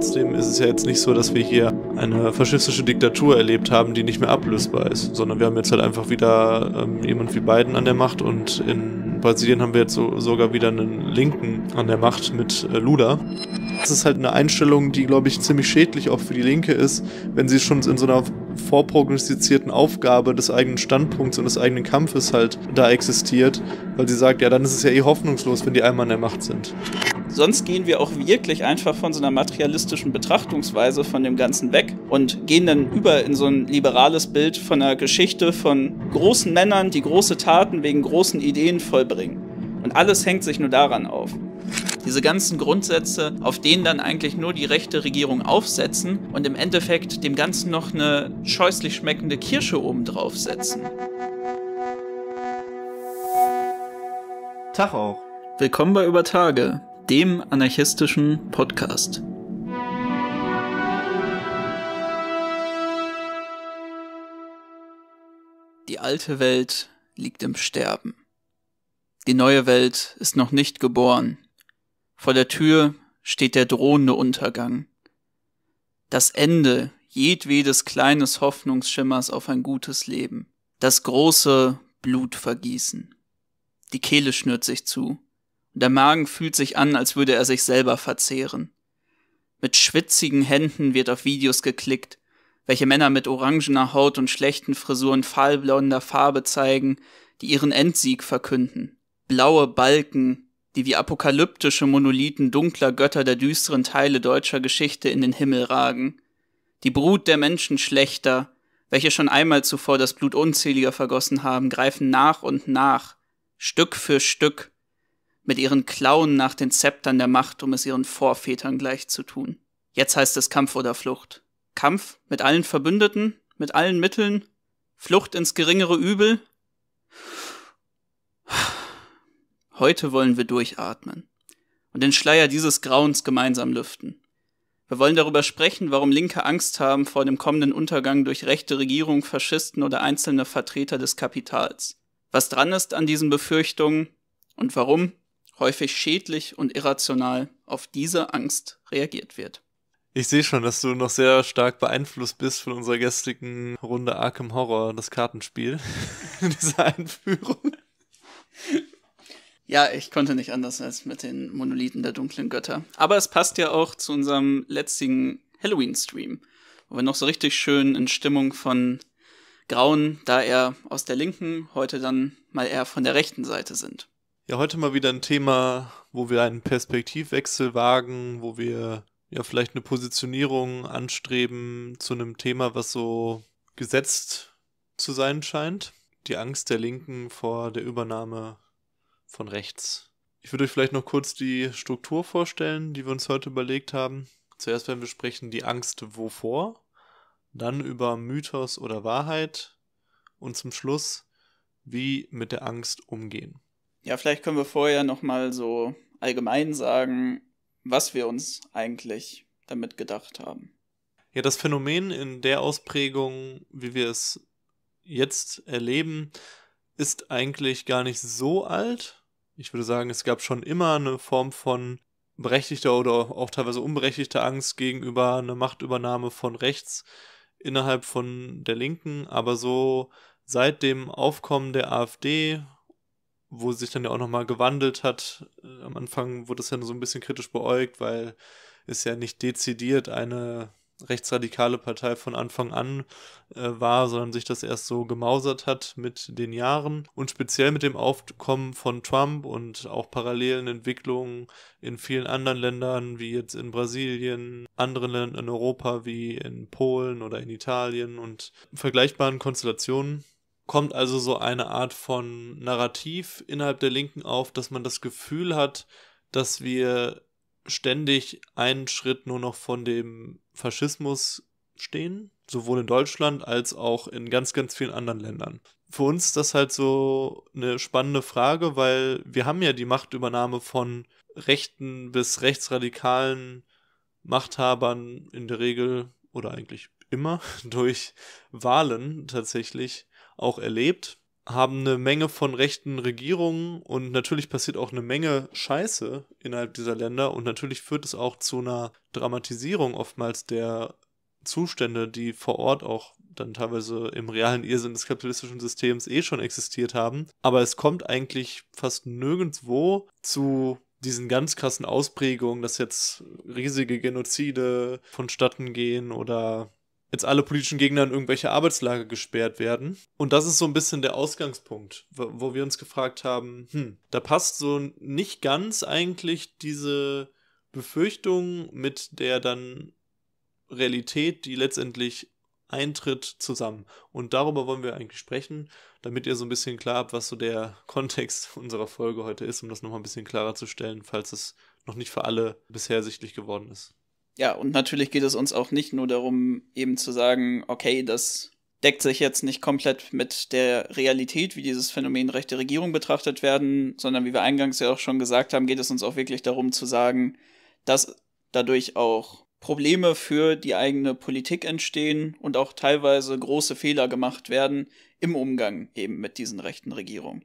trotzdem ist es ja jetzt nicht so, dass wir hier eine faschistische Diktatur erlebt haben, die nicht mehr ablösbar ist, sondern wir haben jetzt halt einfach wieder ähm, jemand wie Biden an der Macht und in Brasilien haben wir jetzt so, sogar wieder einen Linken an der Macht mit äh, Lula. Das ist halt eine Einstellung, die, glaube ich, ziemlich schädlich auch für die Linke ist, wenn sie schon in so einer vorprognostizierten Aufgabe des eigenen Standpunkts und des eigenen Kampfes halt da existiert, weil sie sagt, ja, dann ist es ja eh hoffnungslos, wenn die einmal in der Macht sind. Sonst gehen wir auch wirklich einfach von so einer materialistischen Betrachtungsweise von dem Ganzen weg und gehen dann über in so ein liberales Bild von einer Geschichte von großen Männern, die große Taten wegen großen Ideen vollbringen. Und alles hängt sich nur daran auf. Diese ganzen Grundsätze, auf denen dann eigentlich nur die rechte Regierung aufsetzen und im Endeffekt dem Ganzen noch eine scheußlich schmeckende Kirsche obendrauf setzen. Tag auch. Willkommen bei Über Tage, dem anarchistischen Podcast. Die alte Welt liegt im Sterben. Die neue Welt ist noch nicht geboren. Vor der Tür steht der drohende Untergang. Das Ende jedwedes kleines Hoffnungsschimmers auf ein gutes Leben. Das große Blutvergießen. Die Kehle schnürt sich zu. Und der Magen fühlt sich an, als würde er sich selber verzehren. Mit schwitzigen Händen wird auf Videos geklickt, welche Männer mit orangener Haut und schlechten Frisuren fahlblonder Farbe zeigen, die ihren Endsieg verkünden. Blaue Balken die wie apokalyptische Monolithen dunkler Götter der düsteren Teile deutscher Geschichte in den Himmel ragen, die Brut der Menschen schlechter, welche schon einmal zuvor das Blut unzähliger vergossen haben, greifen nach und nach, Stück für Stück, mit ihren Klauen nach den Zeptern der Macht, um es ihren Vorvätern gleichzutun. Jetzt heißt es Kampf oder Flucht. Kampf mit allen Verbündeten, mit allen Mitteln, Flucht ins geringere Übel. Heute wollen wir durchatmen und den Schleier dieses Grauens gemeinsam lüften. Wir wollen darüber sprechen, warum Linke Angst haben vor dem kommenden Untergang durch rechte Regierungen, Faschisten oder einzelne Vertreter des Kapitals. Was dran ist an diesen Befürchtungen und warum häufig schädlich und irrational auf diese Angst reagiert wird. Ich sehe schon, dass du noch sehr stark beeinflusst bist von unserer gestrigen Runde Arkham Horror, das Kartenspiel. dieser Einführung. Ja, ich konnte nicht anders als mit den Monolithen der dunklen Götter. Aber es passt ja auch zu unserem letzten Halloween-Stream, wo wir noch so richtig schön in Stimmung von Grauen, da er aus der linken, heute dann mal eher von der rechten Seite sind. Ja, heute mal wieder ein Thema, wo wir einen Perspektivwechsel wagen, wo wir ja vielleicht eine Positionierung anstreben zu einem Thema, was so gesetzt zu sein scheint. Die Angst der Linken vor der Übernahme von rechts. Ich würde euch vielleicht noch kurz die Struktur vorstellen, die wir uns heute überlegt haben. Zuerst werden wir sprechen die Angst wovor, dann über Mythos oder Wahrheit und zum Schluss, wie mit der Angst umgehen. Ja, vielleicht können wir vorher nochmal so allgemein sagen, was wir uns eigentlich damit gedacht haben. Ja, das Phänomen in der Ausprägung, wie wir es jetzt erleben, ist eigentlich gar nicht so alt ich würde sagen, es gab schon immer eine Form von berechtigter oder auch teilweise unberechtigter Angst gegenüber einer Machtübernahme von rechts innerhalb von der Linken, aber so seit dem Aufkommen der AfD, wo sich dann ja auch nochmal gewandelt hat, äh, am Anfang wurde es ja nur so ein bisschen kritisch beäugt, weil es ja nicht dezidiert eine rechtsradikale Partei von Anfang an äh, war, sondern sich das erst so gemausert hat mit den Jahren und speziell mit dem Aufkommen von Trump und auch parallelen Entwicklungen in vielen anderen Ländern, wie jetzt in Brasilien, anderen Ländern in Europa, wie in Polen oder in Italien und vergleichbaren Konstellationen kommt also so eine Art von Narrativ innerhalb der Linken auf, dass man das Gefühl hat, dass wir ständig einen Schritt nur noch von dem Faschismus stehen, sowohl in Deutschland als auch in ganz, ganz vielen anderen Ländern. Für uns ist das halt so eine spannende Frage, weil wir haben ja die Machtübernahme von rechten bis rechtsradikalen Machthabern in der Regel oder eigentlich immer durch Wahlen tatsächlich auch erlebt haben eine Menge von rechten Regierungen und natürlich passiert auch eine Menge Scheiße innerhalb dieser Länder und natürlich führt es auch zu einer Dramatisierung oftmals der Zustände, die vor Ort auch dann teilweise im realen Irrsinn des kapitalistischen Systems eh schon existiert haben. Aber es kommt eigentlich fast nirgendwo zu diesen ganz krassen Ausprägungen, dass jetzt riesige Genozide vonstatten gehen oder jetzt alle politischen Gegner in irgendwelche Arbeitslager gesperrt werden. Und das ist so ein bisschen der Ausgangspunkt, wo wir uns gefragt haben, hm, da passt so nicht ganz eigentlich diese Befürchtung mit der dann Realität, die letztendlich eintritt, zusammen. Und darüber wollen wir eigentlich sprechen, damit ihr so ein bisschen klar habt, was so der Kontext unserer Folge heute ist, um das nochmal ein bisschen klarer zu stellen, falls es noch nicht für alle bisher sichtlich geworden ist ja, und natürlich geht es uns auch nicht nur darum, eben zu sagen, okay, das deckt sich jetzt nicht komplett mit der Realität, wie dieses Phänomen rechte Regierung betrachtet werden, sondern wie wir eingangs ja auch schon gesagt haben, geht es uns auch wirklich darum zu sagen, dass dadurch auch Probleme für die eigene Politik entstehen und auch teilweise große Fehler gemacht werden im Umgang eben mit diesen rechten Regierungen.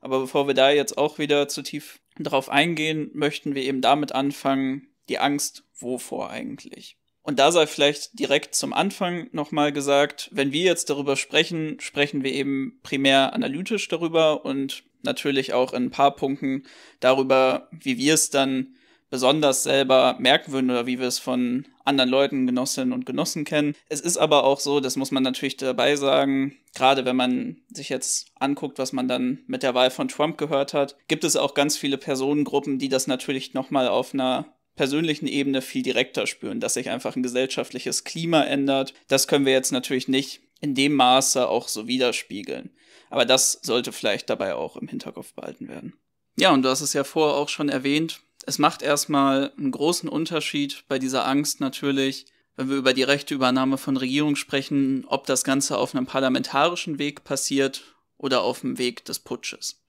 Aber bevor wir da jetzt auch wieder zu tief drauf eingehen, möchten wir eben damit anfangen, die Angst wovor eigentlich? Und da sei vielleicht direkt zum Anfang nochmal gesagt, wenn wir jetzt darüber sprechen, sprechen wir eben primär analytisch darüber und natürlich auch in ein paar Punkten darüber, wie wir es dann besonders selber merken würden oder wie wir es von anderen Leuten, Genossinnen und Genossen kennen. Es ist aber auch so, das muss man natürlich dabei sagen, gerade wenn man sich jetzt anguckt, was man dann mit der Wahl von Trump gehört hat, gibt es auch ganz viele Personengruppen, die das natürlich nochmal auf einer persönlichen Ebene viel direkter spüren, dass sich einfach ein gesellschaftliches Klima ändert. Das können wir jetzt natürlich nicht in dem Maße auch so widerspiegeln. Aber das sollte vielleicht dabei auch im Hinterkopf behalten werden. Ja, und du hast es ja vorher auch schon erwähnt. Es macht erstmal einen großen Unterschied bei dieser Angst natürlich, wenn wir über die rechte Übernahme von Regierung sprechen, ob das Ganze auf einem parlamentarischen Weg passiert oder auf dem Weg des Putsches.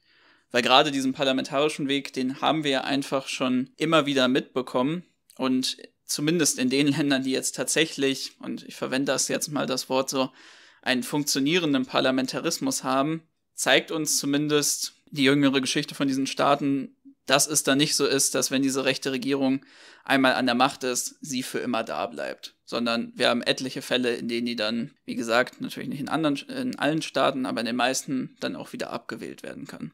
Weil gerade diesen parlamentarischen Weg, den haben wir ja einfach schon immer wieder mitbekommen. Und zumindest in den Ländern, die jetzt tatsächlich, und ich verwende das jetzt mal das Wort so, einen funktionierenden Parlamentarismus haben, zeigt uns zumindest die jüngere Geschichte von diesen Staaten, dass es da nicht so ist, dass wenn diese rechte Regierung einmal an der Macht ist, sie für immer da bleibt. Sondern wir haben etliche Fälle, in denen die dann, wie gesagt, natürlich nicht in, anderen, in allen Staaten, aber in den meisten dann auch wieder abgewählt werden kann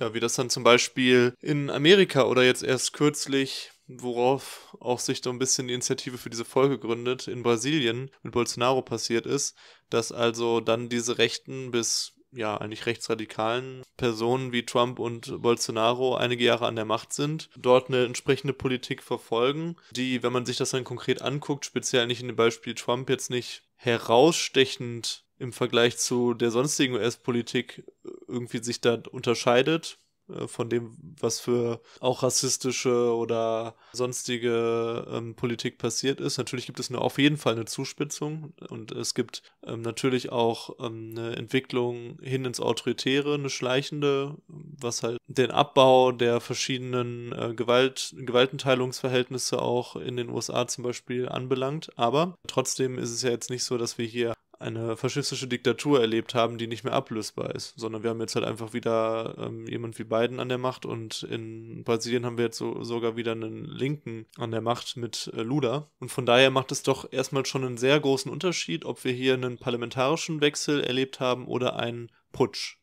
ja, wie das dann zum Beispiel in Amerika oder jetzt erst kürzlich worauf auch sich so ein bisschen die Initiative für diese Folge gründet, in Brasilien mit Bolsonaro passiert ist, dass also dann diese rechten bis ja eigentlich rechtsradikalen Personen wie Trump und Bolsonaro einige Jahre an der Macht sind, dort eine entsprechende Politik verfolgen, die, wenn man sich das dann konkret anguckt, speziell nicht in dem Beispiel Trump jetzt nicht herausstechend im Vergleich zu der sonstigen US-Politik äh, irgendwie sich da unterscheidet äh, von dem, was für auch rassistische oder sonstige ähm, Politik passiert ist. Natürlich gibt es eine, auf jeden Fall eine Zuspitzung und es gibt ähm, natürlich auch ähm, eine Entwicklung hin ins Autoritäre, eine schleichende, was halt den Abbau der verschiedenen äh, Gewalt, Gewaltenteilungsverhältnisse auch in den USA zum Beispiel anbelangt. Aber trotzdem ist es ja jetzt nicht so, dass wir hier eine faschistische Diktatur erlebt haben, die nicht mehr ablösbar ist, sondern wir haben jetzt halt einfach wieder ähm, jemand wie Biden an der Macht und in Brasilien haben wir jetzt so, sogar wieder einen Linken an der Macht mit äh, Lula. Und von daher macht es doch erstmal schon einen sehr großen Unterschied, ob wir hier einen parlamentarischen Wechsel erlebt haben oder einen Putsch.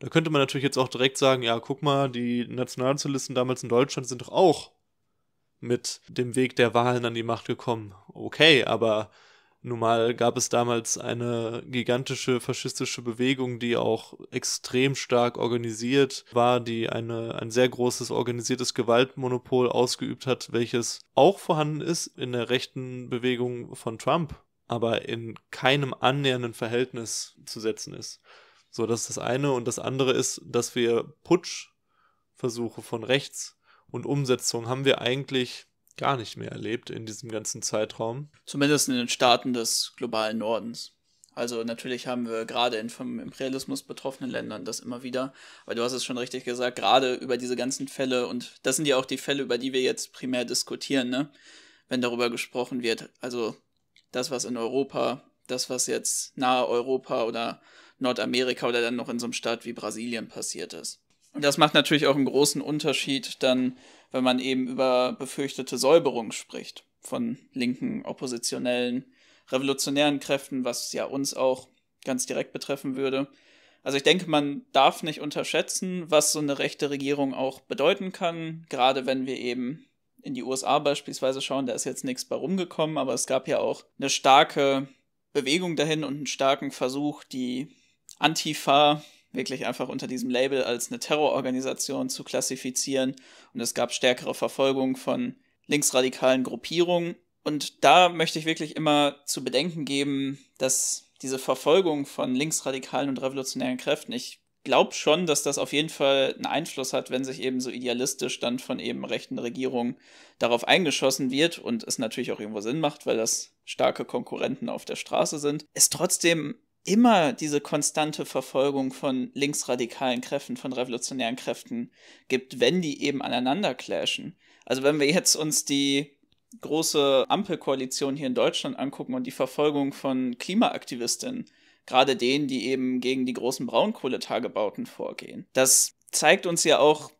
Da könnte man natürlich jetzt auch direkt sagen, ja, guck mal, die Nationalsozialisten damals in Deutschland sind doch auch mit dem Weg der Wahlen an die Macht gekommen. Okay, aber nun mal gab es damals eine gigantische faschistische Bewegung, die auch extrem stark organisiert war, die eine, ein sehr großes organisiertes Gewaltmonopol ausgeübt hat, welches auch vorhanden ist in der rechten Bewegung von Trump, aber in keinem annähernden Verhältnis zu setzen ist. So, das ist das eine. Und das andere ist, dass wir Putschversuche von rechts und Umsetzung haben wir eigentlich gar nicht mehr erlebt in diesem ganzen Zeitraum. Zumindest in den Staaten des globalen Nordens. Also natürlich haben wir gerade in vom Imperialismus betroffenen Ländern das immer wieder. weil du hast es schon richtig gesagt, gerade über diese ganzen Fälle, und das sind ja auch die Fälle, über die wir jetzt primär diskutieren, ne? wenn darüber gesprochen wird. Also das, was in Europa, das, was jetzt nahe Europa oder Nordamerika oder dann noch in so einem Staat wie Brasilien passiert ist. Und das macht natürlich auch einen großen Unterschied dann wenn man eben über befürchtete Säuberung spricht von linken, oppositionellen, revolutionären Kräften, was ja uns auch ganz direkt betreffen würde. Also ich denke, man darf nicht unterschätzen, was so eine rechte Regierung auch bedeuten kann, gerade wenn wir eben in die USA beispielsweise schauen, da ist jetzt nichts bei rumgekommen, aber es gab ja auch eine starke Bewegung dahin und einen starken Versuch, die Antifa wirklich einfach unter diesem Label als eine Terrororganisation zu klassifizieren. Und es gab stärkere Verfolgung von linksradikalen Gruppierungen. Und da möchte ich wirklich immer zu bedenken geben, dass diese Verfolgung von linksradikalen und revolutionären Kräften, ich glaube schon, dass das auf jeden Fall einen Einfluss hat, wenn sich eben so idealistisch dann von eben rechten Regierungen darauf eingeschossen wird und es natürlich auch irgendwo Sinn macht, weil das starke Konkurrenten auf der Straße sind, ist trotzdem immer diese konstante Verfolgung von linksradikalen Kräften, von revolutionären Kräften gibt, wenn die eben aneinander clashen. Also wenn wir jetzt uns die große Ampelkoalition hier in Deutschland angucken und die Verfolgung von Klimaaktivistinnen, gerade denen, die eben gegen die großen Braunkohletagebauten vorgehen. Das zeigt uns ja auch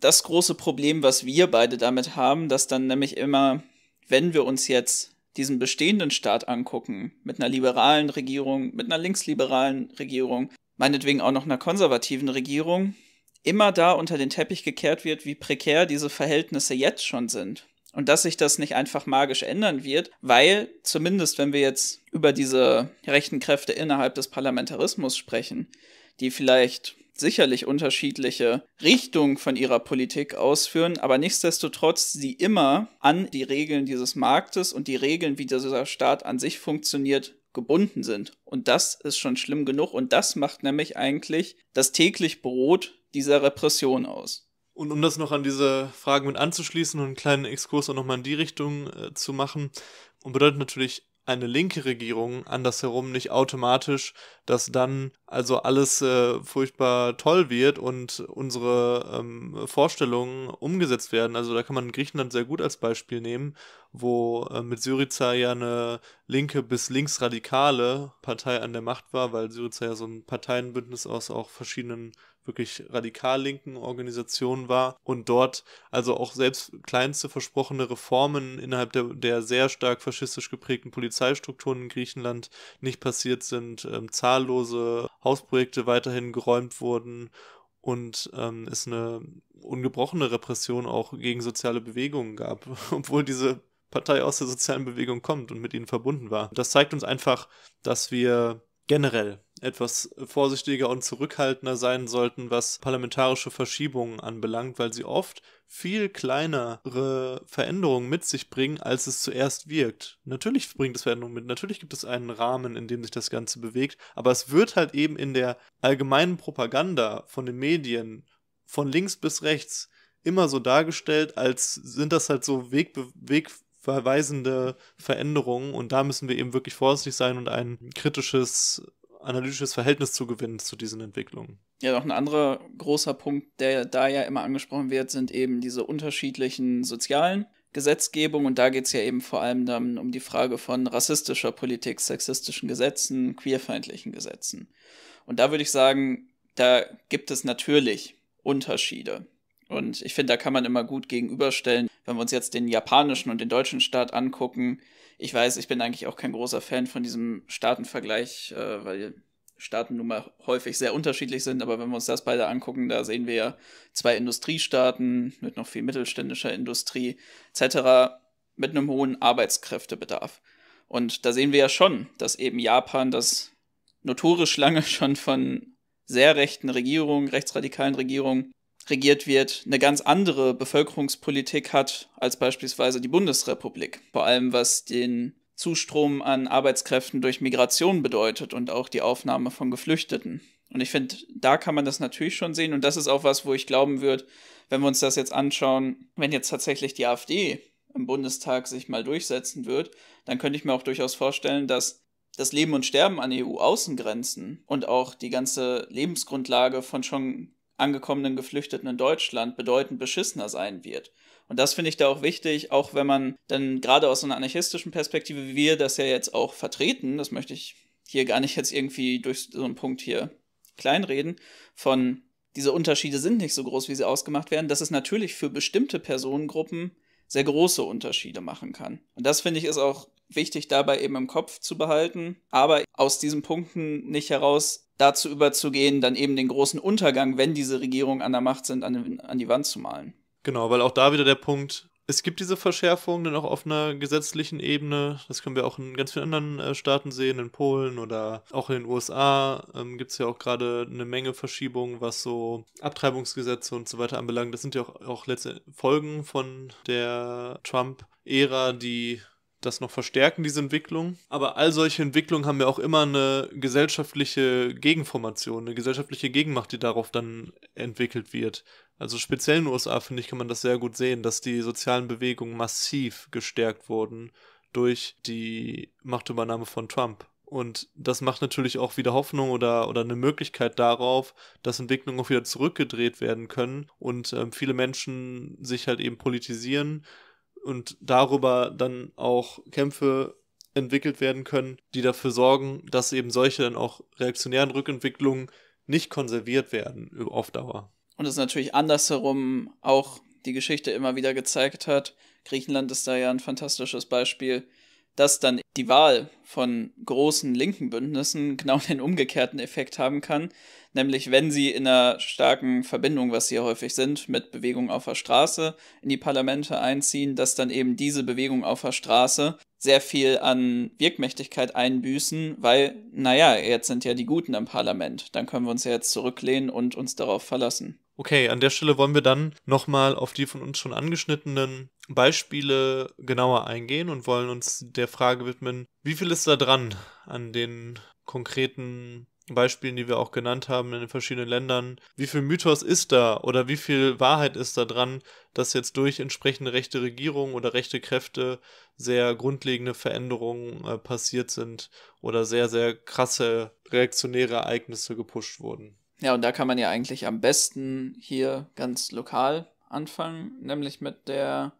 das große Problem, was wir beide damit haben, dass dann nämlich immer, wenn wir uns jetzt diesen bestehenden Staat angucken, mit einer liberalen Regierung, mit einer linksliberalen Regierung, meinetwegen auch noch einer konservativen Regierung, immer da unter den Teppich gekehrt wird, wie prekär diese Verhältnisse jetzt schon sind. Und dass sich das nicht einfach magisch ändern wird, weil zumindest wenn wir jetzt über diese rechten Kräfte innerhalb des Parlamentarismus sprechen, die vielleicht sicherlich unterschiedliche Richtungen von ihrer Politik ausführen, aber nichtsdestotrotz sie immer an die Regeln dieses Marktes und die Regeln, wie dieser Staat an sich funktioniert, gebunden sind. Und das ist schon schlimm genug und das macht nämlich eigentlich das täglich Brot dieser Repression aus. Und um das noch an diese Fragen mit anzuschließen und einen kleinen Exkurs auch nochmal in die Richtung äh, zu machen, und bedeutet natürlich eine linke Regierung andersherum nicht automatisch, dass dann also alles äh, furchtbar toll wird und unsere ähm, Vorstellungen umgesetzt werden. Also da kann man Griechenland sehr gut als Beispiel nehmen, wo äh, mit Syriza ja eine linke bis linksradikale Partei an der Macht war, weil Syriza ja so ein Parteienbündnis aus auch verschiedenen wirklich radikal linken Organisationen war und dort also auch selbst kleinste versprochene Reformen innerhalb der, der sehr stark faschistisch geprägten Polizeistrukturen in Griechenland nicht passiert sind, ähm, zahllose Hausprojekte weiterhin geräumt wurden und ähm, es eine ungebrochene Repression auch gegen soziale Bewegungen gab, obwohl diese Partei aus der sozialen Bewegung kommt und mit ihnen verbunden war. Das zeigt uns einfach, dass wir generell etwas vorsichtiger und zurückhaltender sein sollten, was parlamentarische Verschiebungen anbelangt, weil sie oft viel kleinere Veränderungen mit sich bringen, als es zuerst wirkt. Natürlich bringt es Veränderungen mit, natürlich gibt es einen Rahmen, in dem sich das Ganze bewegt, aber es wird halt eben in der allgemeinen Propaganda von den Medien von links bis rechts immer so dargestellt, als sind das halt so Wegbe Weg Veränderungen und da müssen wir eben wirklich vorsichtig sein und ein kritisches analytisches Verhältnis zu gewinnen zu diesen Entwicklungen. Ja, noch ein anderer großer Punkt, der da ja immer angesprochen wird, sind eben diese unterschiedlichen sozialen Gesetzgebungen. und da geht es ja eben vor allem dann um die Frage von rassistischer Politik, sexistischen Gesetzen, queerfeindlichen Gesetzen. Und da würde ich sagen, da gibt es natürlich Unterschiede. Und ich finde, da kann man immer gut gegenüberstellen, wenn wir uns jetzt den japanischen und den deutschen Staat angucken, ich weiß, ich bin eigentlich auch kein großer Fan von diesem Staatenvergleich, äh, weil Staaten nun mal häufig sehr unterschiedlich sind, aber wenn wir uns das beide angucken, da sehen wir ja zwei Industriestaaten mit noch viel mittelständischer Industrie etc. mit einem hohen Arbeitskräftebedarf. Und da sehen wir ja schon, dass eben Japan, das notorisch lange schon von sehr rechten Regierungen, rechtsradikalen Regierungen regiert wird, eine ganz andere Bevölkerungspolitik hat als beispielsweise die Bundesrepublik. Vor allem was den Zustrom an Arbeitskräften durch Migration bedeutet und auch die Aufnahme von Geflüchteten. Und ich finde, da kann man das natürlich schon sehen. Und das ist auch was, wo ich glauben würde, wenn wir uns das jetzt anschauen, wenn jetzt tatsächlich die AfD im Bundestag sich mal durchsetzen wird, dann könnte ich mir auch durchaus vorstellen, dass das Leben und Sterben an EU-Außengrenzen und auch die ganze Lebensgrundlage von schon angekommenen Geflüchteten in Deutschland bedeutend beschissener sein wird. Und das finde ich da auch wichtig, auch wenn man dann gerade aus so einer anarchistischen Perspektive, wie wir das ja jetzt auch vertreten, das möchte ich hier gar nicht jetzt irgendwie durch so einen Punkt hier kleinreden, von diese Unterschiede sind nicht so groß, wie sie ausgemacht werden, dass es natürlich für bestimmte Personengruppen sehr große Unterschiede machen kann. Und das finde ich ist auch wichtig dabei eben im Kopf zu behalten, aber aus diesen Punkten nicht heraus dazu überzugehen, dann eben den großen Untergang, wenn diese Regierungen an der Macht sind, an, an die Wand zu malen. Genau, weil auch da wieder der Punkt, es gibt diese Verschärfungen dann auch auf einer gesetzlichen Ebene. Das können wir auch in ganz vielen anderen äh, Staaten sehen, in Polen oder auch in den USA ähm, gibt es ja auch gerade eine Menge Verschiebungen, was so Abtreibungsgesetze und so weiter anbelangt. Das sind ja auch, auch letzte Folgen von der Trump-Ära, die das noch verstärken, diese Entwicklung. Aber all solche Entwicklungen haben ja auch immer eine gesellschaftliche Gegenformation, eine gesellschaftliche Gegenmacht, die darauf dann entwickelt wird. Also speziell in den USA, finde ich, kann man das sehr gut sehen, dass die sozialen Bewegungen massiv gestärkt wurden durch die Machtübernahme von Trump. Und das macht natürlich auch wieder Hoffnung oder, oder eine Möglichkeit darauf, dass Entwicklungen auch wieder zurückgedreht werden können und äh, viele Menschen sich halt eben politisieren und darüber dann auch Kämpfe entwickelt werden können, die dafür sorgen, dass eben solche dann auch reaktionären Rückentwicklungen nicht konserviert werden auf Dauer. Und es ist natürlich andersherum auch die Geschichte immer wieder gezeigt hat. Griechenland ist da ja ein fantastisches Beispiel, dass dann die Wahl von großen linken Bündnissen genau den umgekehrten Effekt haben kann, Nämlich, wenn sie in einer starken Verbindung, was sie ja häufig sind, mit Bewegung auf der Straße in die Parlamente einziehen, dass dann eben diese Bewegung auf der Straße sehr viel an Wirkmächtigkeit einbüßen, weil, naja, jetzt sind ja die Guten im Parlament. Dann können wir uns ja jetzt zurücklehnen und uns darauf verlassen. Okay, an der Stelle wollen wir dann nochmal auf die von uns schon angeschnittenen Beispiele genauer eingehen und wollen uns der Frage widmen, wie viel ist da dran an den konkreten Beispielen, die wir auch genannt haben in den verschiedenen Ländern, wie viel Mythos ist da oder wie viel Wahrheit ist da dran, dass jetzt durch entsprechende rechte Regierungen oder rechte Kräfte sehr grundlegende Veränderungen äh, passiert sind oder sehr, sehr krasse reaktionäre Ereignisse gepusht wurden. Ja, und da kann man ja eigentlich am besten hier ganz lokal anfangen, nämlich mit der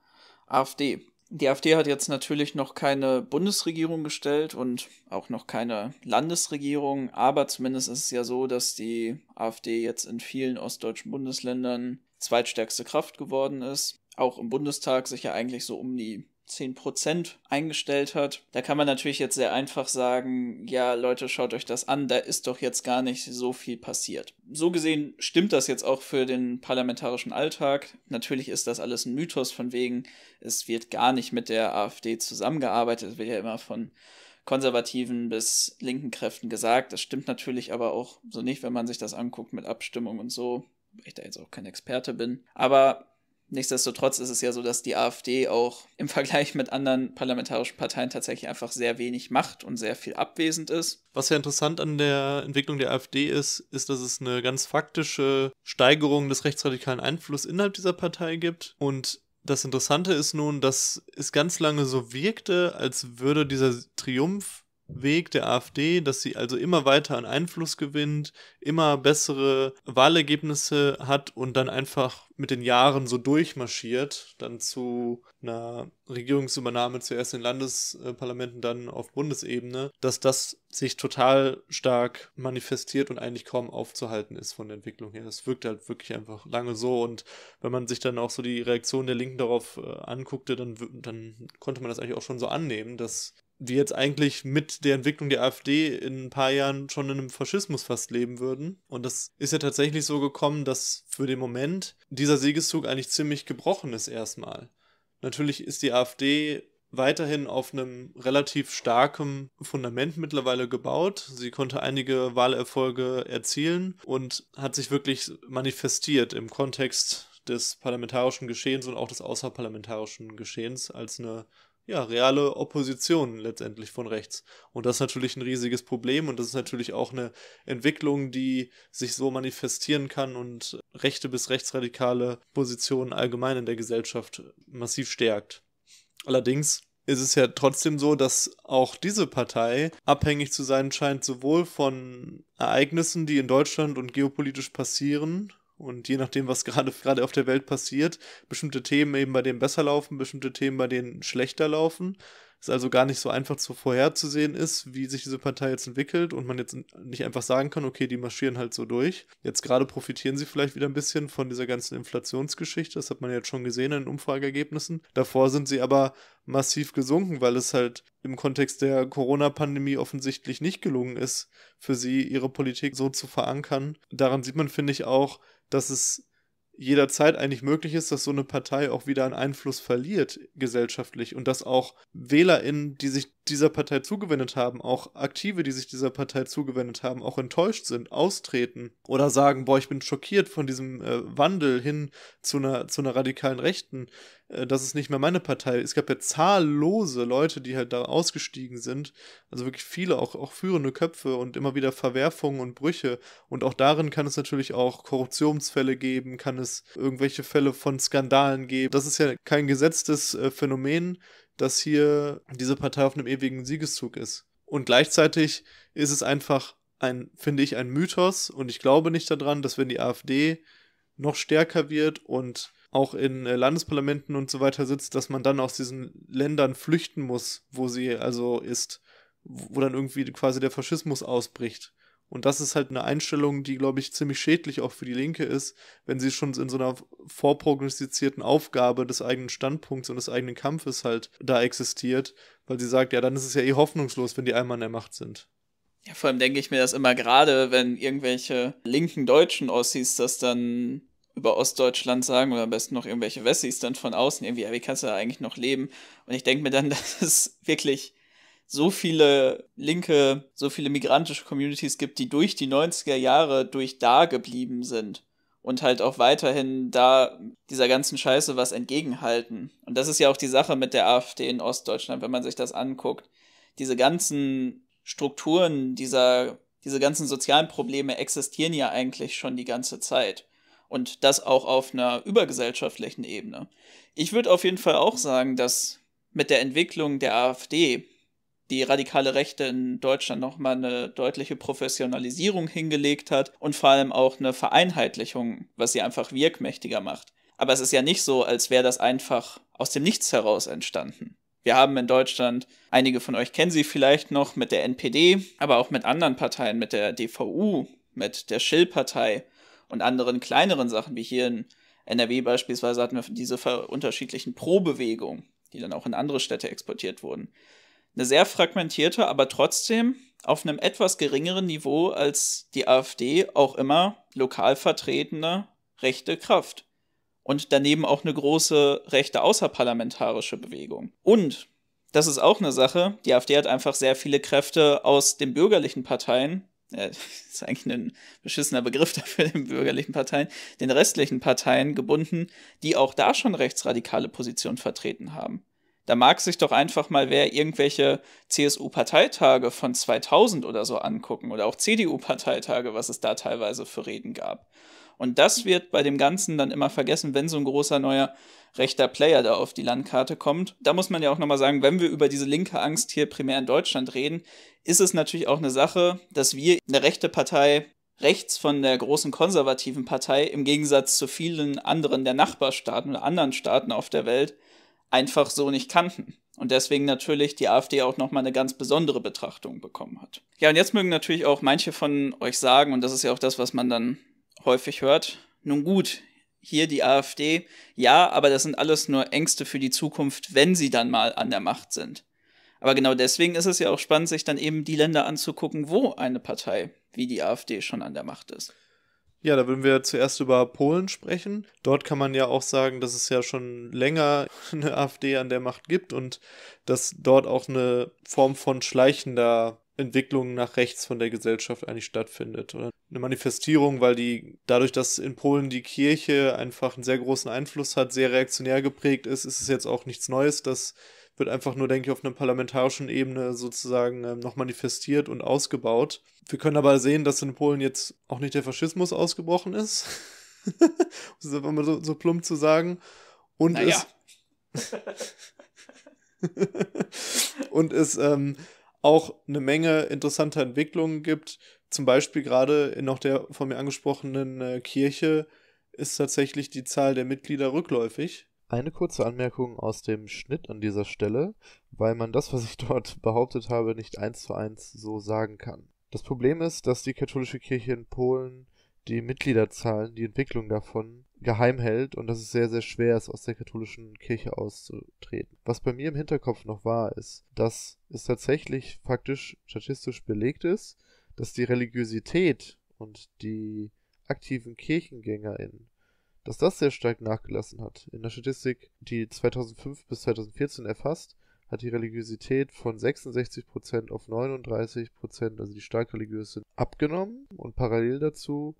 AfD. Die AfD hat jetzt natürlich noch keine Bundesregierung gestellt und auch noch keine Landesregierung, aber zumindest ist es ja so, dass die AfD jetzt in vielen ostdeutschen Bundesländern zweitstärkste Kraft geworden ist. Auch im Bundestag sich ja eigentlich so um die 10% eingestellt hat. Da kann man natürlich jetzt sehr einfach sagen, ja Leute, schaut euch das an, da ist doch jetzt gar nicht so viel passiert. So gesehen stimmt das jetzt auch für den parlamentarischen Alltag. Natürlich ist das alles ein Mythos von wegen, es wird gar nicht mit der AfD zusammengearbeitet, es wird ja immer von konservativen bis linken Kräften gesagt. Das stimmt natürlich aber auch so nicht, wenn man sich das anguckt mit Abstimmung und so, weil ich da jetzt auch kein Experte bin. Aber Nichtsdestotrotz ist es ja so, dass die AfD auch im Vergleich mit anderen parlamentarischen Parteien tatsächlich einfach sehr wenig macht und sehr viel abwesend ist. Was ja interessant an der Entwicklung der AfD ist, ist, dass es eine ganz faktische Steigerung des rechtsradikalen Einflusses innerhalb dieser Partei gibt und das Interessante ist nun, dass es ganz lange so wirkte, als würde dieser Triumph Weg der AfD, dass sie also immer weiter an Einfluss gewinnt, immer bessere Wahlergebnisse hat und dann einfach mit den Jahren so durchmarschiert, dann zu einer Regierungsübernahme zuerst in Landesparlamenten, dann auf Bundesebene, dass das sich total stark manifestiert und eigentlich kaum aufzuhalten ist von der Entwicklung her. Es wirkt halt wirklich einfach lange so und wenn man sich dann auch so die Reaktion der Linken darauf äh, anguckte, dann, dann konnte man das eigentlich auch schon so annehmen, dass die jetzt eigentlich mit der Entwicklung der AfD in ein paar Jahren schon in einem Faschismus fast leben würden. Und das ist ja tatsächlich so gekommen, dass für den Moment dieser Siegeszug eigentlich ziemlich gebrochen ist erstmal. Natürlich ist die AfD weiterhin auf einem relativ starken Fundament mittlerweile gebaut. Sie konnte einige Wahlerfolge erzielen und hat sich wirklich manifestiert im Kontext des parlamentarischen Geschehens und auch des außerparlamentarischen Geschehens als eine ja, reale Opposition letztendlich von rechts. Und das ist natürlich ein riesiges Problem und das ist natürlich auch eine Entwicklung, die sich so manifestieren kann und rechte bis rechtsradikale Positionen allgemein in der Gesellschaft massiv stärkt. Allerdings ist es ja trotzdem so, dass auch diese Partei abhängig zu sein scheint, sowohl von Ereignissen, die in Deutschland und geopolitisch passieren, und je nachdem, was gerade gerade auf der Welt passiert, bestimmte Themen eben bei denen besser laufen, bestimmte Themen bei denen schlechter laufen. Es also gar nicht so einfach zu vorherzusehen ist, wie sich diese Partei jetzt entwickelt und man jetzt nicht einfach sagen kann, okay, die marschieren halt so durch. Jetzt gerade profitieren sie vielleicht wieder ein bisschen von dieser ganzen Inflationsgeschichte, das hat man jetzt schon gesehen in Umfrageergebnissen. Davor sind sie aber massiv gesunken, weil es halt im Kontext der Corona-Pandemie offensichtlich nicht gelungen ist, für sie ihre Politik so zu verankern. Daran sieht man, finde ich, auch, dass es jederzeit eigentlich möglich ist, dass so eine Partei auch wieder an Einfluss verliert gesellschaftlich und dass auch WählerInnen, die sich dieser Partei zugewendet haben, auch Aktive, die sich dieser Partei zugewendet haben, auch enttäuscht sind, austreten oder sagen, boah, ich bin schockiert von diesem äh, Wandel hin zu einer, zu einer radikalen Rechten. Äh, das ist nicht mehr meine Partei. Es gab ja zahllose Leute, die halt da ausgestiegen sind. Also wirklich viele, auch, auch führende Köpfe und immer wieder Verwerfungen und Brüche. Und auch darin kann es natürlich auch Korruptionsfälle geben, kann es irgendwelche Fälle von Skandalen geben. Das ist ja kein gesetztes äh, Phänomen, dass hier diese Partei auf einem ewigen Siegeszug ist. Und gleichzeitig ist es einfach ein, finde ich, ein Mythos und ich glaube nicht daran, dass wenn die AfD noch stärker wird und auch in äh, Landesparlamenten und so weiter sitzt, dass man dann aus diesen Ländern flüchten muss, wo sie also ist, wo dann irgendwie quasi der Faschismus ausbricht. Und das ist halt eine Einstellung, die, glaube ich, ziemlich schädlich auch für die Linke ist, wenn sie schon in so einer vorprognostizierten Aufgabe des eigenen Standpunkts und des eigenen Kampfes halt da existiert, weil sie sagt, ja, dann ist es ja eh hoffnungslos, wenn die einmal in der Macht sind. Ja, vor allem denke ich mir das immer gerade, wenn irgendwelche linken Deutschen aussieht, dass dann über Ostdeutschland sagen oder am besten noch irgendwelche Wessis dann von außen irgendwie, ja, wie kannst du da eigentlich noch leben? Und ich denke mir dann, dass es wirklich so viele linke, so viele migrantische Communities gibt, die durch die 90er Jahre durch da geblieben sind und halt auch weiterhin da dieser ganzen Scheiße was entgegenhalten. Und das ist ja auch die Sache mit der AfD in Ostdeutschland, wenn man sich das anguckt. Diese ganzen Strukturen, dieser, diese ganzen sozialen Probleme existieren ja eigentlich schon die ganze Zeit. Und das auch auf einer übergesellschaftlichen Ebene. Ich würde auf jeden Fall auch sagen, dass mit der Entwicklung der AfD die radikale Rechte in Deutschland nochmal eine deutliche Professionalisierung hingelegt hat und vor allem auch eine Vereinheitlichung, was sie einfach wirkmächtiger macht. Aber es ist ja nicht so, als wäre das einfach aus dem Nichts heraus entstanden. Wir haben in Deutschland, einige von euch kennen sie vielleicht noch, mit der NPD, aber auch mit anderen Parteien, mit der DVU, mit der Schill-Partei, und anderen kleineren Sachen, wie hier in NRW beispielsweise hatten wir diese unterschiedlichen Pro-Bewegungen, die dann auch in andere Städte exportiert wurden. Eine sehr fragmentierte, aber trotzdem auf einem etwas geringeren Niveau als die AfD auch immer lokal vertretene rechte Kraft. Und daneben auch eine große rechte außerparlamentarische Bewegung. Und das ist auch eine Sache. Die AfD hat einfach sehr viele Kräfte aus den bürgerlichen Parteien, das äh, ist eigentlich ein beschissener Begriff dafür, den bürgerlichen Parteien, den restlichen Parteien gebunden, die auch da schon rechtsradikale Positionen vertreten haben. Da mag sich doch einfach mal wer irgendwelche CSU-Parteitage von 2000 oder so angucken oder auch CDU-Parteitage, was es da teilweise für Reden gab. Und das wird bei dem Ganzen dann immer vergessen, wenn so ein großer neuer rechter Player da auf die Landkarte kommt. Da muss man ja auch nochmal sagen, wenn wir über diese linke Angst hier primär in Deutschland reden, ist es natürlich auch eine Sache, dass wir eine rechte Partei rechts von der großen konservativen Partei im Gegensatz zu vielen anderen der Nachbarstaaten oder anderen Staaten auf der Welt einfach so nicht kannten. Und deswegen natürlich die AfD auch nochmal eine ganz besondere Betrachtung bekommen hat. Ja, und jetzt mögen natürlich auch manche von euch sagen, und das ist ja auch das, was man dann häufig hört. Nun gut, hier die AfD, ja, aber das sind alles nur Ängste für die Zukunft, wenn sie dann mal an der Macht sind. Aber genau deswegen ist es ja auch spannend, sich dann eben die Länder anzugucken, wo eine Partei wie die AfD schon an der Macht ist. Ja, da würden wir zuerst über Polen sprechen. Dort kann man ja auch sagen, dass es ja schon länger eine AfD an der Macht gibt und dass dort auch eine Form von schleichender Entwicklung nach rechts von der Gesellschaft eigentlich stattfindet. Oder eine Manifestierung, weil die, dadurch, dass in Polen die Kirche einfach einen sehr großen Einfluss hat, sehr reaktionär geprägt ist, ist es jetzt auch nichts Neues. Das wird einfach nur, denke ich, auf einer parlamentarischen Ebene sozusagen ähm, noch manifestiert und ausgebaut. Wir können aber sehen, dass in Polen jetzt auch nicht der Faschismus ausgebrochen ist. um es einfach mal so, so plump zu sagen. Und naja. es. und es, ähm, auch eine Menge interessanter Entwicklungen gibt. Zum Beispiel gerade in noch der von mir angesprochenen äh, Kirche ist tatsächlich die Zahl der Mitglieder rückläufig. Eine kurze Anmerkung aus dem Schnitt an dieser Stelle, weil man das, was ich dort behauptet habe, nicht eins zu eins so sagen kann. Das Problem ist, dass die katholische Kirche in Polen die Mitgliederzahlen, die Entwicklung davon geheim hält und dass es sehr, sehr schwer ist, aus der katholischen Kirche auszutreten. Was bei mir im Hinterkopf noch war, ist, dass es tatsächlich faktisch statistisch belegt ist, dass die Religiosität und die aktiven KirchengängerInnen, dass das sehr stark nachgelassen hat. In der Statistik, die 2005 bis 2014 erfasst, hat die Religiosität von 66% auf 39%, also die stark religiös sind, abgenommen und parallel dazu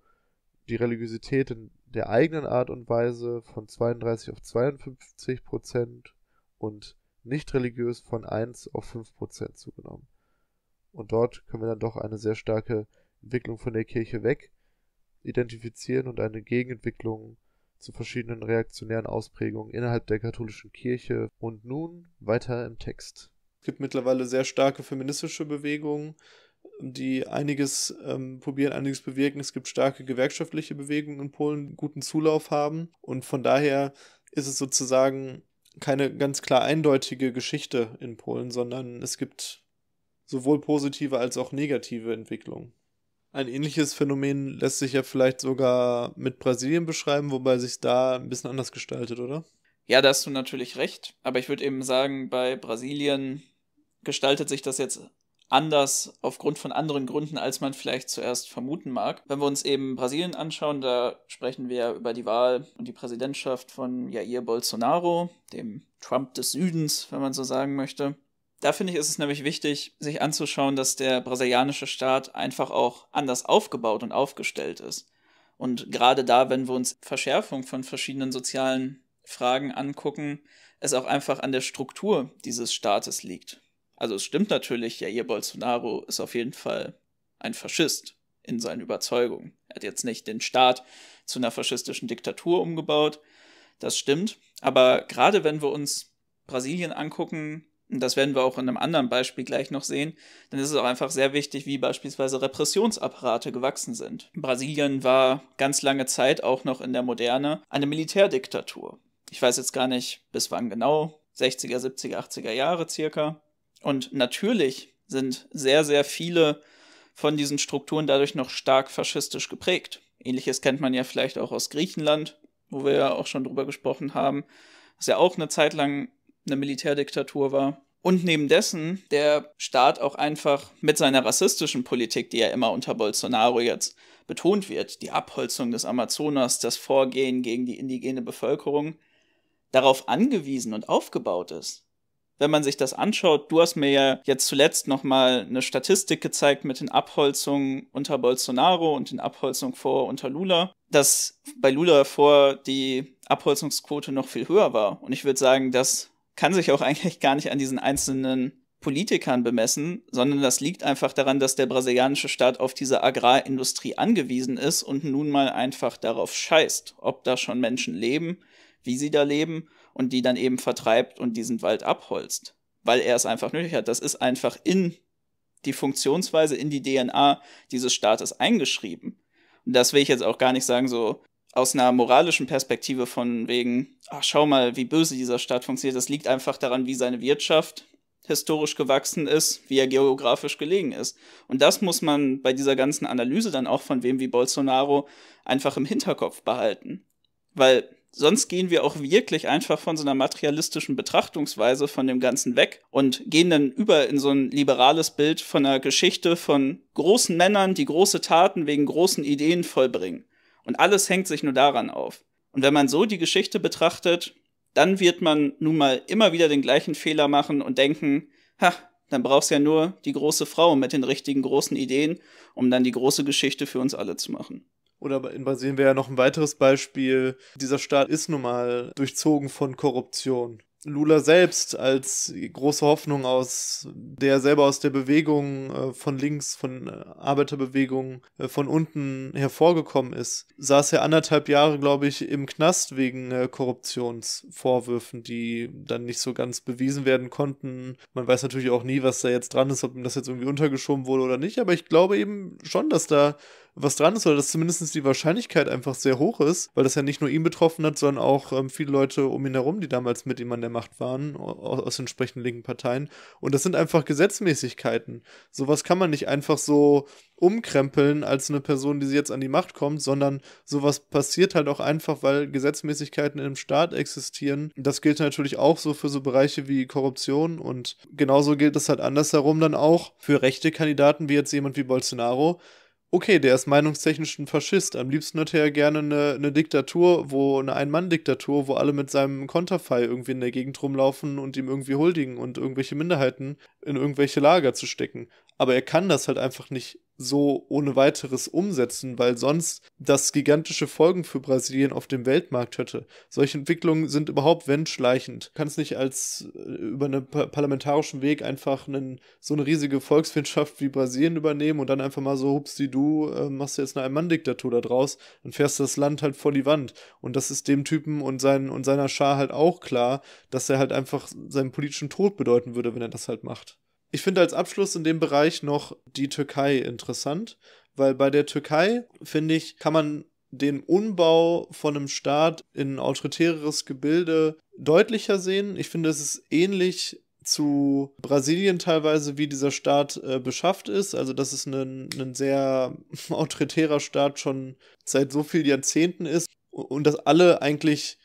die Religiosität in der eigenen Art und Weise von 32 auf 52 Prozent und nicht religiös von 1 auf 5 Prozent zugenommen. Und dort können wir dann doch eine sehr starke Entwicklung von der Kirche weg identifizieren und eine Gegenentwicklung zu verschiedenen reaktionären Ausprägungen innerhalb der katholischen Kirche. Und nun weiter im Text. Es gibt mittlerweile sehr starke feministische Bewegungen, die einiges ähm, probieren, einiges bewirken. Es gibt starke gewerkschaftliche Bewegungen in Polen, die guten Zulauf haben. Und von daher ist es sozusagen keine ganz klar eindeutige Geschichte in Polen, sondern es gibt sowohl positive als auch negative Entwicklungen. Ein ähnliches Phänomen lässt sich ja vielleicht sogar mit Brasilien beschreiben, wobei sich da ein bisschen anders gestaltet, oder? Ja, da hast du natürlich recht. Aber ich würde eben sagen, bei Brasilien gestaltet sich das jetzt anders aufgrund von anderen Gründen, als man vielleicht zuerst vermuten mag. Wenn wir uns eben Brasilien anschauen, da sprechen wir über die Wahl und die Präsidentschaft von Jair Bolsonaro, dem Trump des Südens, wenn man so sagen möchte. Da finde ich, ist es nämlich wichtig, sich anzuschauen, dass der brasilianische Staat einfach auch anders aufgebaut und aufgestellt ist. Und gerade da, wenn wir uns Verschärfung von verschiedenen sozialen Fragen angucken, es auch einfach an der Struktur dieses Staates liegt. Also es stimmt natürlich, Jair Bolsonaro ist auf jeden Fall ein Faschist in seinen Überzeugungen. Er hat jetzt nicht den Staat zu einer faschistischen Diktatur umgebaut, das stimmt. Aber gerade wenn wir uns Brasilien angucken, und das werden wir auch in einem anderen Beispiel gleich noch sehen, dann ist es auch einfach sehr wichtig, wie beispielsweise Repressionsapparate gewachsen sind. Brasilien war ganz lange Zeit auch noch in der Moderne eine Militärdiktatur. Ich weiß jetzt gar nicht, bis wann genau, 60er, 70er, 80er Jahre circa. Und natürlich sind sehr, sehr viele von diesen Strukturen dadurch noch stark faschistisch geprägt. Ähnliches kennt man ja vielleicht auch aus Griechenland, wo wir ja auch schon drüber gesprochen haben, was ja auch eine Zeit lang eine Militärdiktatur war. Und neben dessen der Staat auch einfach mit seiner rassistischen Politik, die ja immer unter Bolsonaro jetzt betont wird, die Abholzung des Amazonas, das Vorgehen gegen die indigene Bevölkerung, darauf angewiesen und aufgebaut ist, wenn man sich das anschaut, du hast mir ja jetzt zuletzt nochmal eine Statistik gezeigt mit den Abholzungen unter Bolsonaro und den Abholzungen vor unter Lula, dass bei Lula vor die Abholzungsquote noch viel höher war. Und ich würde sagen, das kann sich auch eigentlich gar nicht an diesen einzelnen Politikern bemessen, sondern das liegt einfach daran, dass der brasilianische Staat auf diese Agrarindustrie angewiesen ist und nun mal einfach darauf scheißt, ob da schon Menschen leben, wie sie da leben und die dann eben vertreibt und diesen Wald abholzt, weil er es einfach nötig hat. Das ist einfach in die Funktionsweise, in die DNA dieses Staates eingeschrieben. Und das will ich jetzt auch gar nicht sagen, so aus einer moralischen Perspektive von wegen, ach schau mal, wie böse dieser Staat funktioniert. Das liegt einfach daran, wie seine Wirtschaft historisch gewachsen ist, wie er geografisch gelegen ist. Und das muss man bei dieser ganzen Analyse dann auch von wem wie Bolsonaro einfach im Hinterkopf behalten. Weil sonst gehen wir auch wirklich einfach von so einer materialistischen Betrachtungsweise von dem Ganzen weg und gehen dann über in so ein liberales Bild von einer Geschichte von großen Männern, die große Taten wegen großen Ideen vollbringen. Und alles hängt sich nur daran auf. Und wenn man so die Geschichte betrachtet, dann wird man nun mal immer wieder den gleichen Fehler machen und denken, ha, dann brauchst ja nur die große Frau mit den richtigen großen Ideen, um dann die große Geschichte für uns alle zu machen. Oder in Brasilien wäre ja noch ein weiteres Beispiel. Dieser Staat ist nun mal durchzogen von Korruption. Lula selbst als große Hoffnung aus, der selber aus der Bewegung äh, von links, von äh, Arbeiterbewegung äh, von unten hervorgekommen ist, saß ja anderthalb Jahre, glaube ich, im Knast wegen Korruptionsvorwürfen, die dann nicht so ganz bewiesen werden konnten. Man weiß natürlich auch nie, was da jetzt dran ist, ob ihm das jetzt irgendwie untergeschoben wurde oder nicht, aber ich glaube eben schon, dass da was dran ist oder dass zumindest die Wahrscheinlichkeit einfach sehr hoch ist, weil das ja nicht nur ihn betroffen hat, sondern auch ähm, viele Leute um ihn herum, die damals mit ihm an der Macht waren, aus, aus entsprechenden linken Parteien. Und das sind einfach Gesetzmäßigkeiten. Sowas kann man nicht einfach so umkrempeln als eine Person, die jetzt an die Macht kommt, sondern sowas passiert halt auch einfach, weil Gesetzmäßigkeiten im Staat existieren. Das gilt natürlich auch so für so Bereiche wie Korruption und genauso gilt das halt andersherum dann auch für rechte Kandidaten wie jetzt jemand wie Bolsonaro, okay, der ist meinungstechnisch ein Faschist. Am liebsten hätte er gerne eine, eine Diktatur, wo eine Ein-Mann-Diktatur, wo alle mit seinem Konterfei irgendwie in der Gegend rumlaufen und ihm irgendwie huldigen und irgendwelche Minderheiten in irgendwelche Lager zu stecken. Aber er kann das halt einfach nicht so ohne weiteres umsetzen, weil sonst das gigantische Folgen für Brasilien auf dem Weltmarkt hätte. Solche Entwicklungen sind überhaupt wenn schleichend. Du kannst nicht als äh, über einen parlamentarischen Weg einfach einen, so eine riesige Volkswirtschaft wie Brasilien übernehmen und dann einfach mal so, hupsi du, äh, machst jetzt eine ein diktatur da draus und fährst das Land halt vor die Wand. Und das ist dem Typen und, seinen, und seiner Schar halt auch klar, dass er halt einfach seinen politischen Tod bedeuten würde, wenn er das halt macht. Ich finde als Abschluss in dem Bereich noch die Türkei interessant, weil bei der Türkei, finde ich, kann man den Umbau von einem Staat in ein autoritäres Gebilde deutlicher sehen. Ich finde, es ist ähnlich zu Brasilien teilweise, wie dieser Staat äh, beschafft ist. Also, dass es ein, ein sehr autoritärer Staat schon seit so vielen Jahrzehnten ist und dass alle eigentlich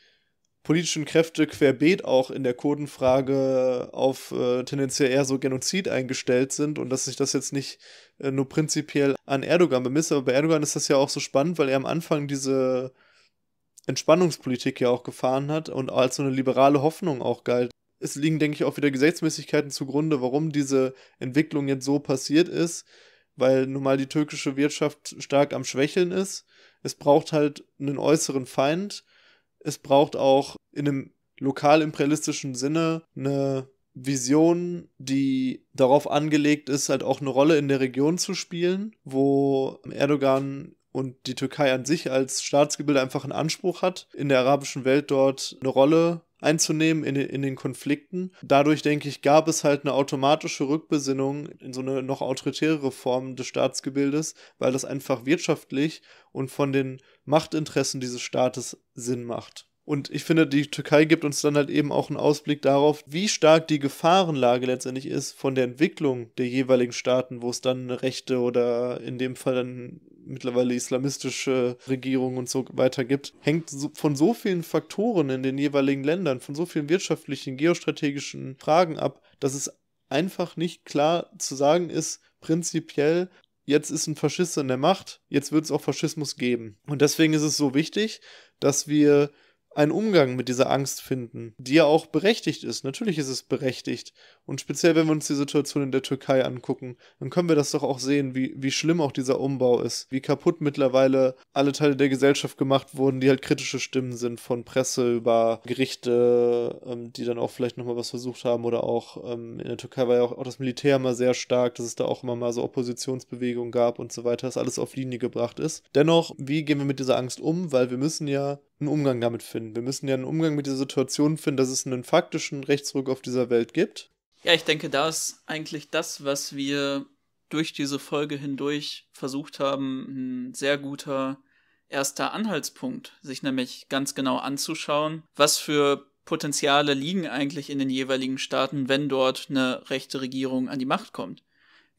politischen Kräfte querbeet auch in der Kurdenfrage auf äh, tendenziell eher so Genozid eingestellt sind und dass sich das jetzt nicht äh, nur prinzipiell an Erdogan bemisst. Aber bei Erdogan ist das ja auch so spannend, weil er am Anfang diese Entspannungspolitik ja auch gefahren hat und als so eine liberale Hoffnung auch galt. Es liegen, denke ich, auch wieder Gesetzmäßigkeiten zugrunde, warum diese Entwicklung jetzt so passiert ist, weil nun mal die türkische Wirtschaft stark am Schwächeln ist. Es braucht halt einen äußeren Feind es braucht auch in einem lokalimperialistischen Sinne eine Vision, die darauf angelegt ist, halt auch eine Rolle in der Region zu spielen, wo Erdogan und die Türkei an sich als Staatsgebilde einfach einen Anspruch hat, in der arabischen Welt dort eine Rolle einzunehmen in, in den Konflikten. Dadurch, denke ich, gab es halt eine automatische Rückbesinnung in so eine noch autoritärere Form des Staatsgebildes, weil das einfach wirtschaftlich und von den Machtinteressen dieses Staates Sinn macht. Und ich finde, die Türkei gibt uns dann halt eben auch einen Ausblick darauf, wie stark die Gefahrenlage letztendlich ist von der Entwicklung der jeweiligen Staaten, wo es dann Rechte oder in dem Fall dann mittlerweile islamistische Regierung und so weiter gibt, hängt von so vielen Faktoren in den jeweiligen Ländern, von so vielen wirtschaftlichen, geostrategischen Fragen ab, dass es einfach nicht klar zu sagen ist, prinzipiell, jetzt ist ein Faschist in der Macht, jetzt wird es auch Faschismus geben. Und deswegen ist es so wichtig, dass wir einen Umgang mit dieser Angst finden, die ja auch berechtigt ist. Natürlich ist es berechtigt. Und speziell, wenn wir uns die Situation in der Türkei angucken, dann können wir das doch auch sehen, wie, wie schlimm auch dieser Umbau ist, wie kaputt mittlerweile alle Teile der Gesellschaft gemacht wurden, die halt kritische Stimmen sind, von Presse über Gerichte, ähm, die dann auch vielleicht nochmal was versucht haben oder auch ähm, in der Türkei war ja auch, auch das Militär mal sehr stark, dass es da auch immer mal so Oppositionsbewegungen gab und so weiter, dass alles auf Linie gebracht ist. Dennoch, wie gehen wir mit dieser Angst um? Weil wir müssen ja einen Umgang damit finden. Wir müssen ja einen Umgang mit der Situation finden, dass es einen faktischen Rechtsruck auf dieser Welt gibt. Ja, ich denke, da ist eigentlich das, was wir durch diese Folge hindurch versucht haben, ein sehr guter erster Anhaltspunkt, sich nämlich ganz genau anzuschauen, was für Potenziale liegen eigentlich in den jeweiligen Staaten, wenn dort eine rechte Regierung an die Macht kommt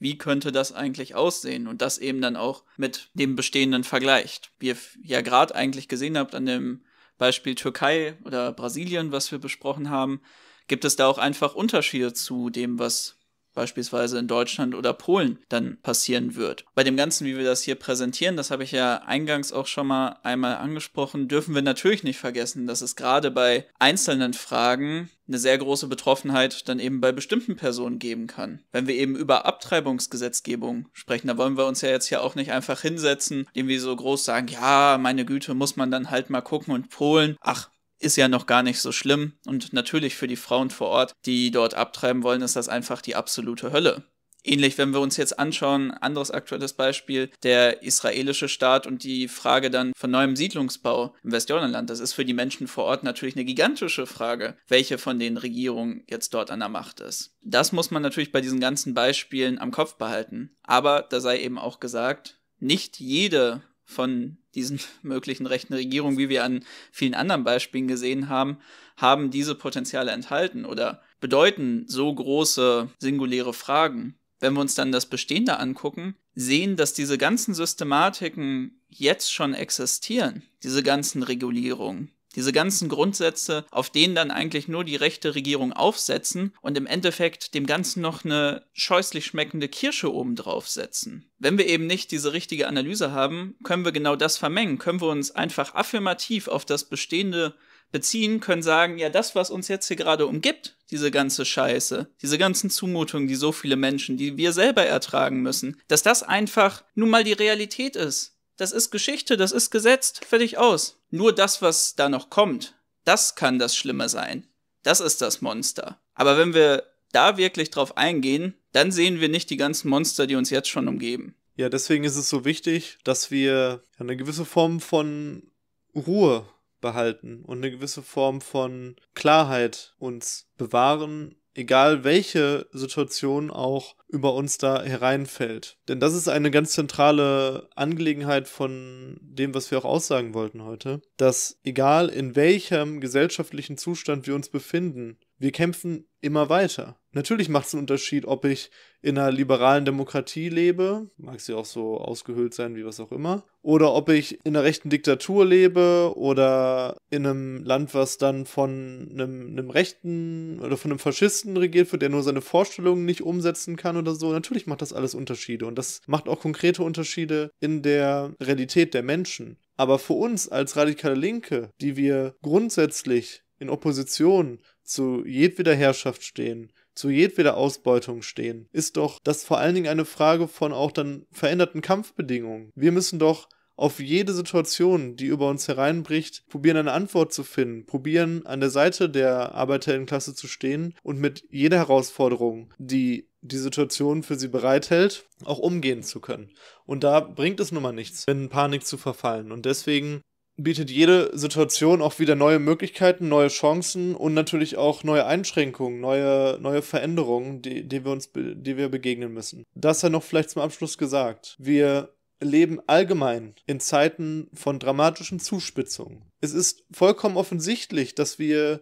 wie könnte das eigentlich aussehen und das eben dann auch mit dem bestehenden vergleicht. Wie ihr ja gerade eigentlich gesehen habt an dem Beispiel Türkei oder Brasilien, was wir besprochen haben, gibt es da auch einfach Unterschiede zu dem, was beispielsweise in Deutschland oder Polen dann passieren wird. Bei dem Ganzen, wie wir das hier präsentieren, das habe ich ja eingangs auch schon mal einmal angesprochen, dürfen wir natürlich nicht vergessen, dass es gerade bei einzelnen Fragen eine sehr große Betroffenheit dann eben bei bestimmten Personen geben kann. Wenn wir eben über Abtreibungsgesetzgebung sprechen, da wollen wir uns ja jetzt ja auch nicht einfach hinsetzen, indem wir so groß sagen, ja, meine Güte, muss man dann halt mal gucken und Polen, ach, ist ja noch gar nicht so schlimm. Und natürlich für die Frauen vor Ort, die dort abtreiben wollen, ist das einfach die absolute Hölle. Ähnlich, wenn wir uns jetzt anschauen, anderes aktuelles Beispiel, der israelische Staat und die Frage dann von neuem Siedlungsbau im Westjordanland. Das ist für die Menschen vor Ort natürlich eine gigantische Frage, welche von den Regierungen jetzt dort an der Macht ist. Das muss man natürlich bei diesen ganzen Beispielen am Kopf behalten. Aber da sei eben auch gesagt, nicht jede von diesen möglichen rechten Regierungen, wie wir an vielen anderen Beispielen gesehen haben, haben diese Potenziale enthalten oder bedeuten so große singuläre Fragen. Wenn wir uns dann das Bestehende angucken, sehen, dass diese ganzen Systematiken jetzt schon existieren, diese ganzen Regulierungen, diese ganzen Grundsätze, auf denen dann eigentlich nur die rechte Regierung aufsetzen und im Endeffekt dem Ganzen noch eine scheußlich schmeckende Kirsche obendrauf setzen. Wenn wir eben nicht diese richtige Analyse haben, können wir genau das vermengen, können wir uns einfach affirmativ auf das Bestehende beziehen, können sagen, ja, das, was uns jetzt hier gerade umgibt, diese ganze Scheiße, diese ganzen Zumutungen, die so viele Menschen, die wir selber ertragen müssen, dass das einfach nun mal die Realität ist das ist Geschichte, das ist gesetzt, fertig aus. Nur das, was da noch kommt, das kann das Schlimme sein. Das ist das Monster. Aber wenn wir da wirklich drauf eingehen, dann sehen wir nicht die ganzen Monster, die uns jetzt schon umgeben. Ja, deswegen ist es so wichtig, dass wir eine gewisse Form von Ruhe behalten und eine gewisse Form von Klarheit uns bewahren egal welche Situation auch über uns da hereinfällt. Denn das ist eine ganz zentrale Angelegenheit von dem, was wir auch aussagen wollten heute, dass egal in welchem gesellschaftlichen Zustand wir uns befinden, wir kämpfen immer weiter. Natürlich macht es einen Unterschied, ob ich in einer liberalen Demokratie lebe, mag sie auch so ausgehöhlt sein wie was auch immer, oder ob ich in einer rechten Diktatur lebe oder in einem Land, was dann von einem, einem rechten oder von einem Faschisten regiert wird, der nur seine Vorstellungen nicht umsetzen kann oder so. Natürlich macht das alles Unterschiede und das macht auch konkrete Unterschiede in der Realität der Menschen. Aber für uns als radikale Linke, die wir grundsätzlich in Opposition zu jedweder Herrschaft stehen, zu jedweder Ausbeutung stehen, ist doch das vor allen Dingen eine Frage von auch dann veränderten Kampfbedingungen. Wir müssen doch auf jede Situation, die über uns hereinbricht, probieren eine Antwort zu finden, probieren an der Seite der Arbeiterinnenklasse zu stehen und mit jeder Herausforderung, die die Situation für sie bereithält, auch umgehen zu können. Und da bringt es nun mal nichts, in Panik zu verfallen. Und deswegen bietet jede Situation auch wieder neue Möglichkeiten, neue Chancen und natürlich auch neue Einschränkungen, neue, neue Veränderungen, die, die wir uns, die wir begegnen müssen. Das sei noch vielleicht zum Abschluss gesagt. Wir leben allgemein in Zeiten von dramatischen Zuspitzungen. Es ist vollkommen offensichtlich, dass wir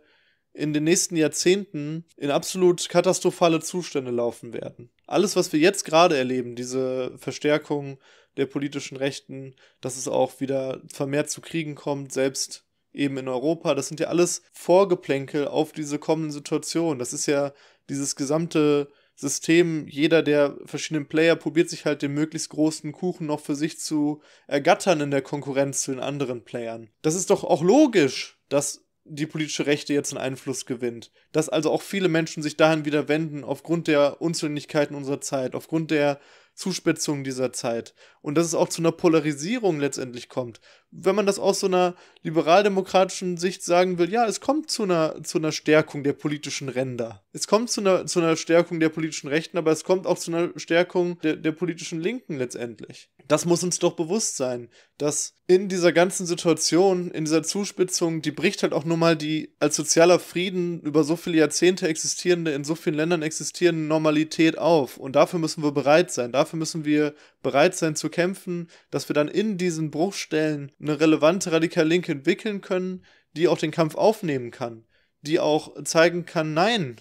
in den nächsten Jahrzehnten in absolut katastrophale Zustände laufen werden. Alles, was wir jetzt gerade erleben, diese Verstärkung der politischen Rechten, dass es auch wieder vermehrt zu Kriegen kommt, selbst eben in Europa. Das sind ja alles Vorgeplänkel auf diese kommenden Situationen. Das ist ja dieses gesamte System. Jeder der verschiedenen Player probiert sich halt den möglichst großen Kuchen noch für sich zu ergattern in der Konkurrenz zu den anderen Playern. Das ist doch auch logisch, dass die politische Rechte jetzt einen Einfluss gewinnt. Dass also auch viele Menschen sich dahin wieder wenden, aufgrund der Unzulänglichkeiten unserer Zeit, aufgrund der Zuspitzungen dieser Zeit und dass es auch zu einer Polarisierung letztendlich kommt wenn man das aus so einer liberaldemokratischen Sicht sagen will, ja, es kommt zu einer, zu einer Stärkung der politischen Ränder. Es kommt zu einer, zu einer Stärkung der politischen Rechten, aber es kommt auch zu einer Stärkung der, der politischen Linken letztendlich. Das muss uns doch bewusst sein, dass in dieser ganzen Situation, in dieser Zuspitzung, die bricht halt auch nur mal die als sozialer Frieden über so viele Jahrzehnte existierende, in so vielen Ländern existierende Normalität auf. Und dafür müssen wir bereit sein. Dafür müssen wir bereit sein zu kämpfen, dass wir dann in diesen Bruchstellen eine relevante radikale Linke entwickeln können, die auch den Kampf aufnehmen kann, die auch zeigen kann, nein,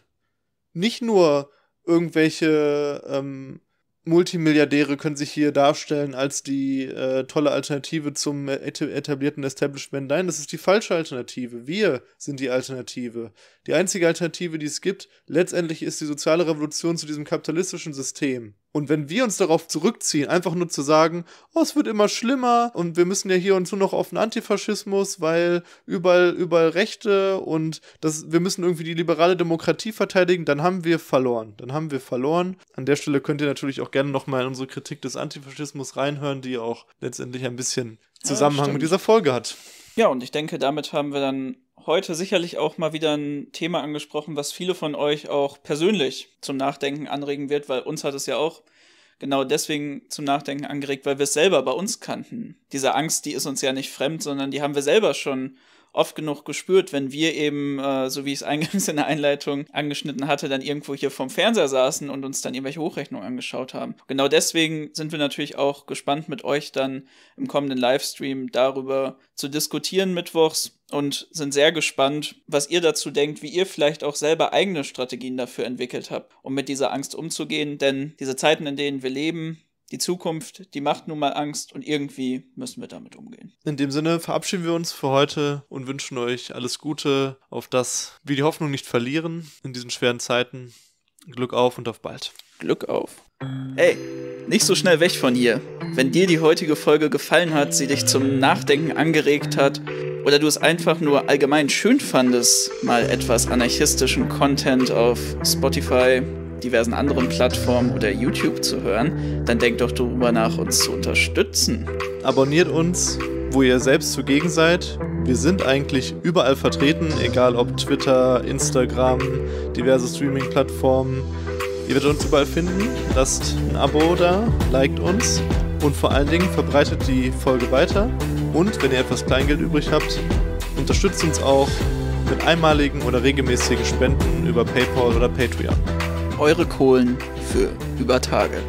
nicht nur irgendwelche ähm, Multimilliardäre können sich hier darstellen als die äh, tolle Alternative zum etablierten Establishment. Nein, das ist die falsche Alternative. Wir sind die Alternative. Die einzige Alternative, die es gibt, letztendlich ist die soziale Revolution zu diesem kapitalistischen System. Und wenn wir uns darauf zurückziehen, einfach nur zu sagen, oh, es wird immer schlimmer und wir müssen ja hier und so noch auf den Antifaschismus, weil überall, überall Rechte und das, wir müssen irgendwie die liberale Demokratie verteidigen, dann haben wir verloren. Dann haben wir verloren. An der Stelle könnt ihr natürlich auch gerne nochmal in unsere Kritik des Antifaschismus reinhören, die auch letztendlich ein bisschen Zusammenhang ja, mit dieser Folge hat. Ja, und ich denke, damit haben wir dann heute sicherlich auch mal wieder ein Thema angesprochen, was viele von euch auch persönlich zum Nachdenken anregen wird, weil uns hat es ja auch genau deswegen zum Nachdenken angeregt, weil wir es selber bei uns kannten. Diese Angst, die ist uns ja nicht fremd, sondern die haben wir selber schon oft genug gespürt, wenn wir eben, äh, so wie ich es eingangs in der Einleitung angeschnitten hatte, dann irgendwo hier vom Fernseher saßen und uns dann irgendwelche Hochrechnungen angeschaut haben. Genau deswegen sind wir natürlich auch gespannt, mit euch dann im kommenden Livestream darüber zu diskutieren mittwochs und sind sehr gespannt, was ihr dazu denkt, wie ihr vielleicht auch selber eigene Strategien dafür entwickelt habt, um mit dieser Angst umzugehen. Denn diese Zeiten, in denen wir leben, die Zukunft, die macht nun mal Angst und irgendwie müssen wir damit umgehen. In dem Sinne verabschieden wir uns für heute und wünschen euch alles Gute, auf das wir die Hoffnung nicht verlieren in diesen schweren Zeiten. Glück auf und auf bald. Glück auf. Hey, nicht so schnell weg von hier. Wenn dir die heutige Folge gefallen hat, sie dich zum Nachdenken angeregt hat oder du es einfach nur allgemein schön fandest, mal etwas anarchistischen Content auf Spotify, diversen anderen Plattformen oder YouTube zu hören, dann denkt doch darüber nach, uns zu unterstützen. Abonniert uns, wo ihr selbst zugegen seid. Wir sind eigentlich überall vertreten, egal ob Twitter, Instagram, diverse Streaming-Plattformen. Ihr werdet uns überall finden. Lasst ein Abo da, liked uns und vor allen Dingen verbreitet die Folge weiter. Und wenn ihr etwas Kleingeld übrig habt, unterstützt uns auch mit einmaligen oder regelmäßigen Spenden über PayPal oder Patreon eure Kohlen für über Tage.